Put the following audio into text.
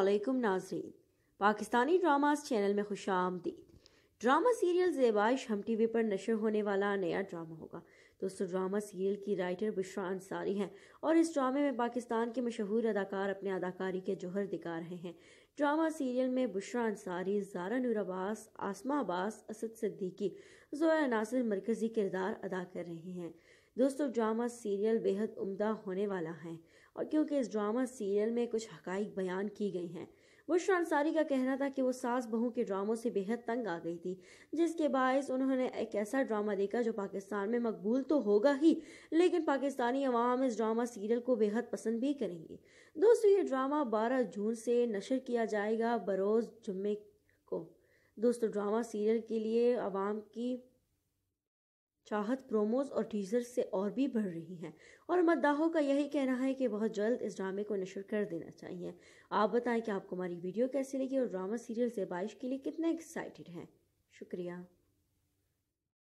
नाजरीन Pakistani dramas channel में खुश आमदी ड्रामा सीरियल जेबाइश हम टीवी पर नशर होने वाला नया ड्रामा होगा दोस्तों ड्रामा सीरियल की राइटर बुशरा अंसारी हैं और इस ड्रामे में पाकिस्तान के मशहूर अदाकार अपने अदाकारी के जोहर दिखा रहे हैं ड्रामा सीरियल में बुशरा अंसारी जारा नूर अब्बास आसमा अब्बास असद सिद्दीकी जोया नासिर मरकजी किरदार अदा कर रहे हैं दोस्तों ड्रामा सीरियल बेहद उमदा होने वाला है और क्योंकि इस ड्रामा सीरियल में कुछ हकाइक बयान की गई हैं बुशरा अंसारी का कहना था कि वो सास बहू के ड्रामों से बेहद तंग आ गई थी जिसके बायस उन्होंने एक ऐसा ड्रामा देखा जो पाकिस्तान में मकबूल तो होगा ही लेकिन पाकिस्तानी अवाम इस ड्रामा सीरियल को बेहद पसंद भी करेंगे दोस्तों ये ड्रामा बारह जून से नशर किया जाएगा बरोज़ जुम्मे को दोस्तों ड्रामा सीरियल के लिए आवाम की चाहत प्रोमोज और टीजर से और भी बढ़ रही है और मद्दाहों का यही कहना है कि बहुत जल्द इस ड्रामे को नशर कर देना चाहिए आप बताएं कि आपको हमारी वीडियो कैसी लगी और ड्रामा सीरियल से बारिश के लिए कितने एक्साइटेड हैं शुक्रिया